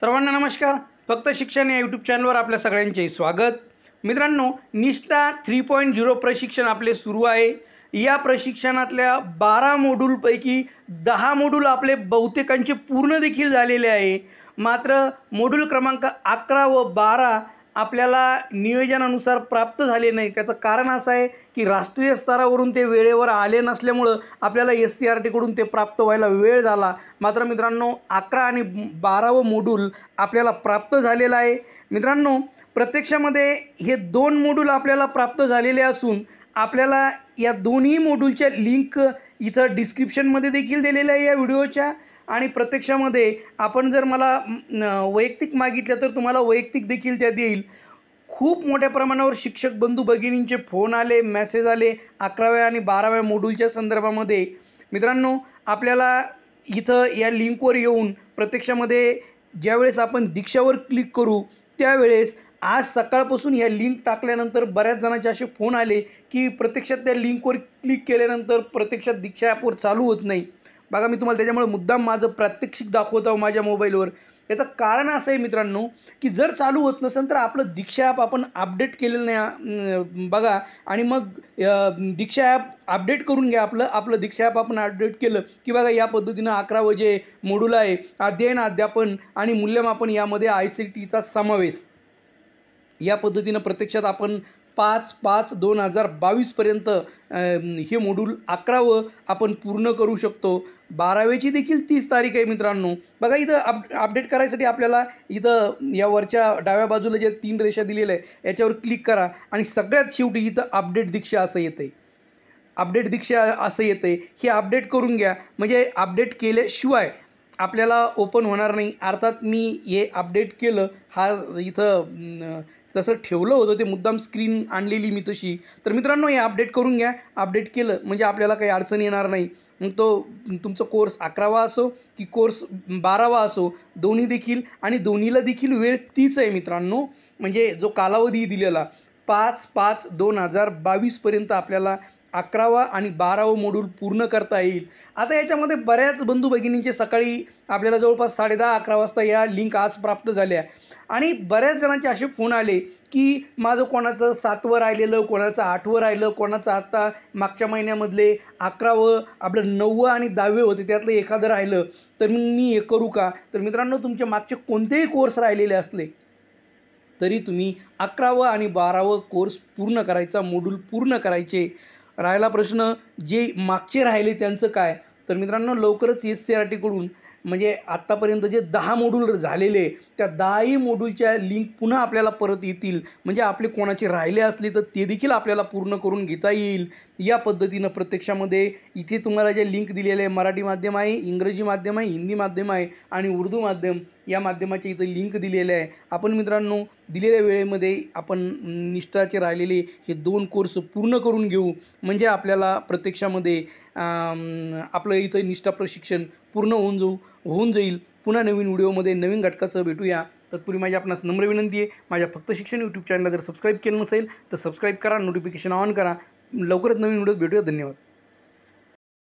सर्वांना नमस्कार फक्त शिक्षण या यूट्यूब चॅनलवर आपल्या सगळ्यांचे स्वागत मित्रांनो निष्ठा थ्री पॉईंट झिरो प्रशिक्षण आपले सुरू आहे या प्रशिक्षणातल्या बारा मोडूलपैकी दहा मोड्यूल आपले बहुतेकांचे पूर्ण देखील झालेले आहे मात्र मोडूल क्रमांक अकरा व बारा आपल्याला नियोजनानुसार प्राप्त झाले नाही त्याचं कारण असं आहे की राष्ट्रीय स्तरावरून ते वेळेवर आले नसल्यामुळं आपल्याला एस सी आर टीकडून ते प्राप्त व्हायला वेळ झाला मात्र मित्रांनो अकरा आणि बारावं मोड्यूल आपल्याला प्राप्त झालेलं आहे मित्रांनो प्रत्यक्षामध्ये हे दोन मोड्यूल आपल्याला प्राप्त झालेले असून आपल्याला या दोन्ही मोड्यूलच्या लिंक इथं डिस्क्रिप्शनमध्ये देखील दिलेलं आहे या व्हिडिओच्या आणि प्रत्यक्षामध्ये आपण जर मला वैयक्तिक मागितलं तर तुम्हाला वैयक्तिक देखील त्या देईल खूप मोठ्या प्रमाणावर शिक्षक बंधू भगिनींचे फोन आले मेसेज आले अकराव्या आणि बाराव्या मोड्यूलच्या संदर्भामध्ये मित्रांनो आपल्याला इथं या लिंकवर येऊन प्रत्यक्षामध्ये ज्यावेळेस आपण दीक्षावर क्लिक करू त्यावेळेस आज सकाळपासून ह्या लिंक टाकल्यानंतर बऱ्याच जणांचे असे फोन आले की प्रत्यक्षात त्या लिंकवर क्लिक केल्यानंतर प्रत्यक्षात दीक्षा ॲपवर चालू होत नाही बघा मी तुम्हाला त्याच्यामुळे मुद्दाम माझं प्रात्यक्षिक दाखवत आहो माझ्या मोबाईलवर याचं कारण असं आहे मित्रांनो की जर चालू होत नसेल तर आपलं दीक्षा ॲप आपण अपडेट केलेलं नाही बघा आणि मग दीक्षा ॲप अपडेट करून घ्या आपलं आपलं दीक्षा ॲप आपण अपडेट केलं की बघा या पद्धतीनं अकरा वजे मोडूल आहे अध्ययन अध्यापन आणि मूल्यमापन यामध्ये आय सी टीचा समावेश या पद्धतीनं प्रत्यक्षात आपण पाच पाच दोन हजार बावीसपर्यंत हे मॉड्यूल अकरावं आपण पूर्ण करू शकतो बारावेची देखील तीस तारीख आहे मित्रांनो बघा इथं अप अपडेट करायसाठी आपल्याला इथं या वरच्या डाव्या बाजूला ज्या तीन रेषा दिलेल्या आहे याच्यावर क्लिक करा आणि सगळ्यात शेवटी इथं अपडेट दीक्षा असं येते अपडेट दीक्षा असं येते हे अपडेट करून घ्या म्हणजे अपडेट केल्याशिवाय आपल्याला ओपन होणार नाही अर्थात मी हे अपडेट केलं हा इथं तसं ठेवलं होतं ते मुद्दाम स्क्रीन आणलेली मी तशी तर मित्रांनो हे अपडेट करून घ्या अपडेट केलं म्हणजे आपल्याला काही अडचण येणार नाही मग तो तुमचा कोर्स अकरावा असो की कोर्स बारावा असो दोन्ही देखील आणि दोन्हीला देखील वेळ तीच आहे मित्रांनो म्हणजे जो कालावधी दिलेला पाच पाच दोन हजार बावीसपर्यंत आपल्याला अकरावा आणि बारावं मोड्यूल पूर्ण करता येईल आता याच्यामध्ये बऱ्याच बंधू भगिनींचे सकाळी आपल्याला जवळपास साडेदहा अकरा वाजता या लिंक आज प्राप्त झाल्या आणि बऱ्याच जणांचे असे फोन आले की माझं कोणाचं सातवं राहिलेलं कोणाचं आठवं राहिलं कोणाचं आत्ता मागच्या महिन्यामधले अकरावं आपलं नववं आणि दहावे होते त्यातलं एखादं राहिलं तर मी हे करू का तर मित्रांनो तुमचे मागचे कोणतेही कोर्स राहिलेले असले तरी तुम्ही अकरावं आणि बारावं कोर्स पूर्ण करायचा मोड्यूल पूर्ण करायचे राहिला प्रश्न जे मागचे राहिले त्यांचं काय तर मित्रांनो लवकरच एस सी आर टीकडून म्हणजे आत्तापर्यंत जे दहा मोड्यूल झालेले त्या दहाही मोड्यूलच्या लिंक पुन्हा आपल्याला परत येतील म्हणजे आपले कोणाचे राहिले असले तर ते देखील आपल्याला पूर्ण करून घेता येईल या पद्धतीनं प्रत्यक्षामध्ये इथे तुम्हाला जे लिंक दिलेले आहे मराठी माध्यम आहे इंग्रजी माध्यम आहे हिंदी माध्यम आहे आणि उर्दू माध्यम या माध्यमाच्या इथे लिंक दिलेले आहे आपण मित्रांनो दिलेल्या वेळेमध्ये आपण निष्ठाचे राहिलेले हे दोन कोर्स पूर्ण करून घेऊ म्हणजे आपल्याला प्रत्यक्षामध्ये आपलं इथं निष्ठा प्रशिक्षण पूर्ण होऊन जाऊ होऊन जाईल पुन्हा नवीन व्हिडिओमध्ये नवीन घटकासह भेटूया तत्पूर्वी माझी आपणास नम्र विनंती आहे माझ्या फक्त शिक्षण यूट्यूब चॅनलला जर सबस्क्राईब केलं नसेल तर सबस्क्राईब करा नोटिफिकेशन ऑन करा लवकरच नवीन व्हिडिओ भेटूया धन्यवाद